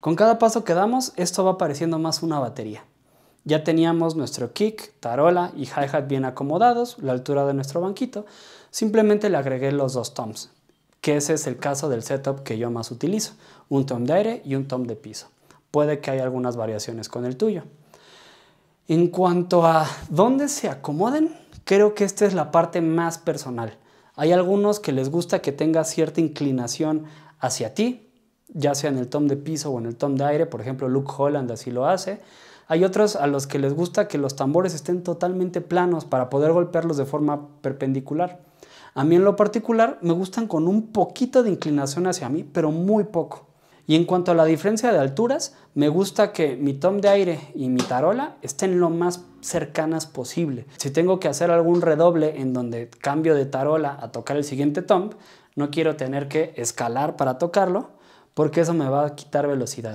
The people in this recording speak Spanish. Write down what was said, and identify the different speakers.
Speaker 1: Con cada paso que damos, esto va pareciendo más una batería. Ya teníamos nuestro kick, tarola y hi-hat bien acomodados, la altura de nuestro banquito, simplemente le agregué los dos toms, que ese es el caso del setup que yo más utilizo, un tom de aire y un tom de piso. Puede que haya algunas variaciones con el tuyo. En cuanto a dónde se acomoden, creo que esta es la parte más personal. Hay algunos que les gusta que tenga cierta inclinación hacia ti, ya sea en el tom de piso o en el tom de aire, por ejemplo Luke Holland así lo hace. Hay otros a los que les gusta que los tambores estén totalmente planos para poder golpearlos de forma perpendicular. A mí en lo particular me gustan con un poquito de inclinación hacia mí, pero muy poco. Y en cuanto a la diferencia de alturas, me gusta que mi tom de aire y mi tarola estén lo más cercanas posible. Si tengo que hacer algún redoble en donde cambio de tarola a tocar el siguiente tom, no quiero tener que escalar para tocarlo, porque eso me va a quitar velocidad.